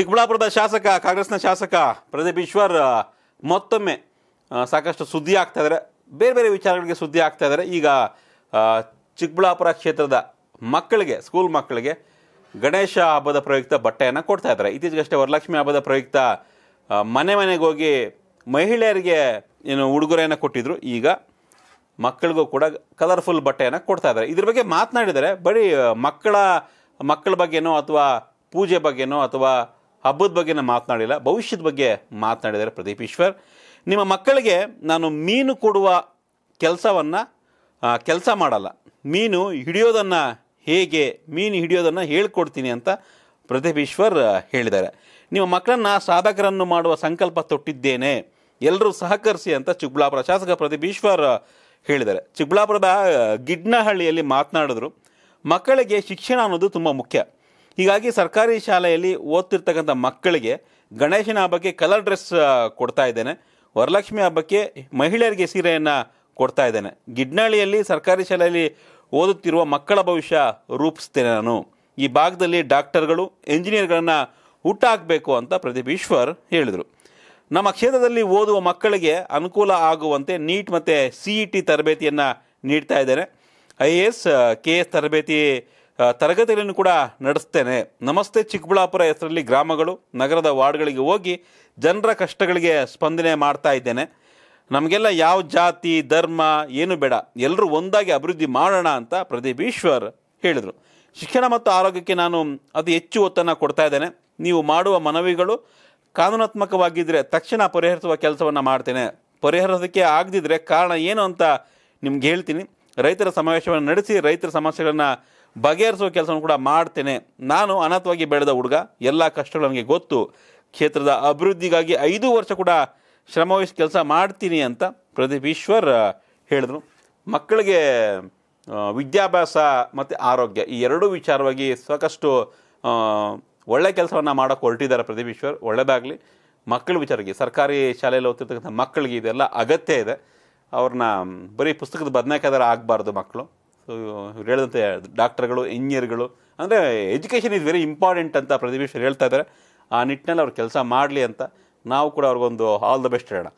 ಚಿಕ್ಕಬಳ್ಳಾಪುರದ ಶಾಸಕ ಕಾಂಗ್ರೆಸ್ನ ಶಾಸಕ ಪ್ರದೀಪ್ ಈಶ್ವರ್ ಮತ್ತೊಮ್ಮೆ ಸಾಕಷ್ಟು ಸುದ್ದಿ ಆಗ್ತಾ ಇದ್ದಾರೆ ಬೇರೆ ಬೇರೆ ವಿಚಾರಗಳಿಗೆ ಸುದ್ದಿ ಆಗ್ತಾ ಇದ್ದಾರೆ ಈಗ ಚಿಕ್ಕಬಳ್ಳಾಪುರ ಕ್ಷೇತ್ರದ ಮಕ್ಕಳಿಗೆ ಸ್ಕೂಲ್ ಮಕ್ಕಳಿಗೆ ಗಣೇಶ ಹಬ್ಬದ ಪ್ರಯುಕ್ತ ಬಟ್ಟೆಯನ್ನು ಕೊಡ್ತಾ ಇದ್ದಾರೆ ಇತ್ತೀಚೆಗಷ್ಟೇ ವರಲಕ್ಷ್ಮಿ ಹಬ್ಬದ ಪ್ರಯುಕ್ತ ಮನೆ ಮನೆಗೆ ಹೋಗಿ ಮಹಿಳೆಯರಿಗೆ ಏನು ಉಡುಗೊರೆಯನ್ನು ಕೊಟ್ಟಿದ್ದರು ಈಗ ಮಕ್ಕಳಿಗೂ ಕೂಡ ಕಲರ್ಫುಲ್ ಬಟ್ಟೆಯನ್ನು ಕೊಡ್ತಾ ಇದ್ದಾರೆ ಇದ್ರ ಬಗ್ಗೆ ಮಾತನಾಡಿದರೆ ಬರೀ ಮಕ್ಕಳ ಮಕ್ಕಳ ಬಗ್ಗೆನೋ ಅಥವಾ ಪೂಜೆ ಬಗ್ಗೆನೋ ಅಥವಾ ಹಬ್ಬದ ಬಗ್ಗೆ ಮಾತನಾಡಿಲ್ಲ ಭವಿಷ್ಯದ ಬಗ್ಗೆ ಮಾತನಾಡಿದ್ದಾರೆ ಪ್ರದೀಪ್ ಈಶ್ವರ್ ನಿಮ್ಮ ಮಕ್ಕಳಿಗೆ ನಾನು ಮೀನು ಕೊಡುವ ಕೆಲಸವನ್ನು ಕೆಲಸ ಮಾಡಲ್ಲ ಮೀನು ಹಿಡಿಯೋದನ್ನು ಹೇಗೆ ಮೀನು ಹಿಡಿಯೋದನ್ನು ಹೇಳ್ಕೊಡ್ತೀನಿ ಅಂತ ಪ್ರದೀಪ್ ಈಶ್ವರ್ ಹೇಳಿದ್ದಾರೆ ನಿಮ್ಮ ಮಕ್ಕಳನ್ನು ಸಾಧಕರನ್ನು ಮಾಡುವ ಸಂಕಲ್ಪ ತೊಟ್ಟಿದ್ದೇನೆ ಎಲ್ಲರೂ ಸಹಕರಿಸಿ ಅಂತ ಚಿಕ್ಕಬಳ್ಳಾಪುರ ಶಾಸಕ ಪ್ರದೀಪ್ ಈಶ್ವರ್ ಹೇಳಿದ್ದಾರೆ ಚಿಕ್ಕಬಳ್ಳಾಪುರದ ಗಿಡ್ನಹಳ್ಳಿಯಲ್ಲಿ ಮಾತನಾಡಿದ್ರು ಮಕ್ಕಳಿಗೆ ಶಿಕ್ಷಣ ಅನ್ನೋದು ತುಂಬ ಮುಖ್ಯ ಹೀಗಾಗಿ ಸರ್ಕಾರಿ ಶಾಲೆಯಲ್ಲಿ ಓದ್ತಿರ್ತಕ್ಕಂಥ ಮಕ್ಕಳಿಗೆ ಗಣೇಶನ ಹಬ್ಬಕ್ಕೆ ಕಲರ್ ಡ್ರೆಸ್ ಕೊಡ್ತಾ ಇದ್ದೇನೆ ವರಲಕ್ಷ್ಮಿ ಹಬ್ಬಕ್ಕೆ ಮಹಿಳೆಯರಿಗೆ ಸೀರೆಯನ್ನು ಕೊಡ್ತಾ ಇದ್ದೇನೆ ಗಿಡ್ನಾಳಿಯಲ್ಲಿ ಸರ್ಕಾರಿ ಶಾಲೆಯಲ್ಲಿ ಓದುತ್ತಿರುವ ಮಕ್ಕಳ ಭವಿಷ್ಯ ರೂಪಿಸ್ತೇನೆ ನಾನು ಈ ಭಾಗದಲ್ಲಿ ಡಾಕ್ಟರ್ಗಳು ಎಂಜಿನಿಯರ್ಗಳನ್ನು ಹಾಕಬೇಕು ಅಂತ ಪ್ರದೀಪ್ ಈಶ್ವರ್ ಹೇಳಿದರು ನಮ್ಮ ಕ್ಷೇತ್ರದಲ್ಲಿ ಓದುವ ಮಕ್ಕಳಿಗೆ ಅನುಕೂಲ ಆಗುವಂತೆ ನೀಟ್ ಮತ್ತು ಸಿ ಇ ಟಿ ತರಬೇತಿಯನ್ನು ನೀಡ್ತಾ ಇದ್ದೇನೆ I A S K S ತರಬೇತಿ ತರಗತಿಗಳನ್ನು ಕೂಡ ನಡೆಸ್ತೇನೆ ನಮಸ್ತೆ ಚಿಕ್ಕಬಳ್ಳಾಪುರ ಹೆಸರಲ್ಲಿ ಗ್ರಾಮಗಳು ನಗರದ ವಾರ್ಡ್ಗಳಿಗೆ ಹೋಗಿ ಜನರ ಕಷ್ಟಗಳಿಗೆ ಸ್ಪಂದನೆ ಮಾಡ್ತಾ ಇದ್ದೇನೆ ನಮಗೆಲ್ಲ ಯಾವ ಜಾತಿ ಧರ್ಮ ಏನು ಬೇಡ ಎಲ್ಲರೂ ಒಂದಾಗಿ ಅಭಿವೃದ್ಧಿ ಮಾಡೋಣ ಅಂತ ಪ್ರದೀಪ್ ಈಶ್ವರ್ ಹೇಳಿದರು ಶಿಕ್ಷಣ ಮತ್ತು ಆರೋಗ್ಯಕ್ಕೆ ನಾನು ಅತಿ ಹೆಚ್ಚು ಒತ್ತನ್ನು ಕೊಡ್ತಾ ಇದ್ದೇನೆ ನೀವು ಮಾಡುವ ಮನವಿಗಳು ಕಾನೂನಾತ್ಮಕವಾಗಿದ್ದರೆ ತಕ್ಷಣ ಪರಿಹರಿಸುವ ಕೆಲಸವನ್ನು ಮಾಡ್ತೇನೆ ಪರಿಹರಿಸೋದಕ್ಕೆ ಆಗದಿದ್ದರೆ ಕಾರಣ ಏನು ಅಂತ ನಿಮ್ಗೆ ಹೇಳ್ತೀನಿ ರೈತರ ಸಮಾವೇಶವನ್ನು ನಡೆಸಿ ರೈತರ ಸಮಸ್ಯೆಗಳನ್ನು ಬಗೆಹರಿಸೋ ಕೆಲಸವನ್ನು ಕೂಡ ಮಾಡ್ತೇನೆ ನಾನು ಅನಾಥವಾಗಿ ಬೆಳೆದ ಹುಡುಗ ಎಲ್ಲ ಕಷ್ಟಗಳು ನನಗೆ ಗೊತ್ತು ಕ್ಷೇತ್ರದ ಅಭಿವೃದ್ಧಿಗಾಗಿ ಐದು ವರ್ಷ ಕೂಡ ಶ್ರಮವಹಿಸಿ ಕೆಲಸ ಮಾಡ್ತೀನಿ ಅಂತ ಪ್ರದೀಪ್ ಈಶ್ವರ್ ಹೇಳಿದ್ರು ಮಕ್ಕಳಿಗೆ ವಿದ್ಯಾಭ್ಯಾಸ ಮತ್ತು ಆರೋಗ್ಯ ಈ ಎರಡೂ ವಿಚಾರವಾಗಿ ಸಾಕಷ್ಟು ಒಳ್ಳೆ ಕೆಲಸವನ್ನು ಮಾಡೋಕ್ಕೆ ಹೊರಟಿದ್ದಾರೆ ಪ್ರದೀಪ್ ಈಶ್ವರ್ ಒಳ್ಳೆಯದಾಗಲಿ ಮಕ್ಕಳ ವಿಚಾರಕ್ಕೆ ಸರ್ಕಾರಿ ಶಾಲೆಯಲ್ಲಿ ಓದ್ತಿರ್ತಕ್ಕಂಥ ಮಕ್ಕಳಿಗೆ ಇದೆಲ್ಲ ಅಗತ್ಯ ಇದೆ ಅವ್ರನ್ನ ಬರೀ ಪುಸ್ತಕದ ಬದನೇಕಾದ್ರೆ ಆಗಬಾರ್ದು ಮಕ್ಕಳು ಇವ್ರು ಹೇಳಿದಂತೆ ಡಾಕ್ಟರ್ಗಳು ಇಂಜಿನಿಯರ್ಗಳು ಅಂದರೆ ಎಜುಕೇಷನ್ ಇಸ್ ವೆರಿ ಇಂಪಾರ್ಟೆಂಟ್ ಅಂತ ಪ್ರತಿಭೇಶ್ವರ್ ಹೇಳ್ತಾ ಇದ್ದಾರೆ ಆ ನಿಟ್ಟಿನಲ್ಲಿ ಅವ್ರು ಕೆಲಸ ಮಾಡಲಿ ಅಂತ ನಾವು ಕೂಡ ಅವ್ರಿಗೊಂದು ಆಲ್ ದ ಬೆಸ್ಟ್ ಹೇಳೋಣ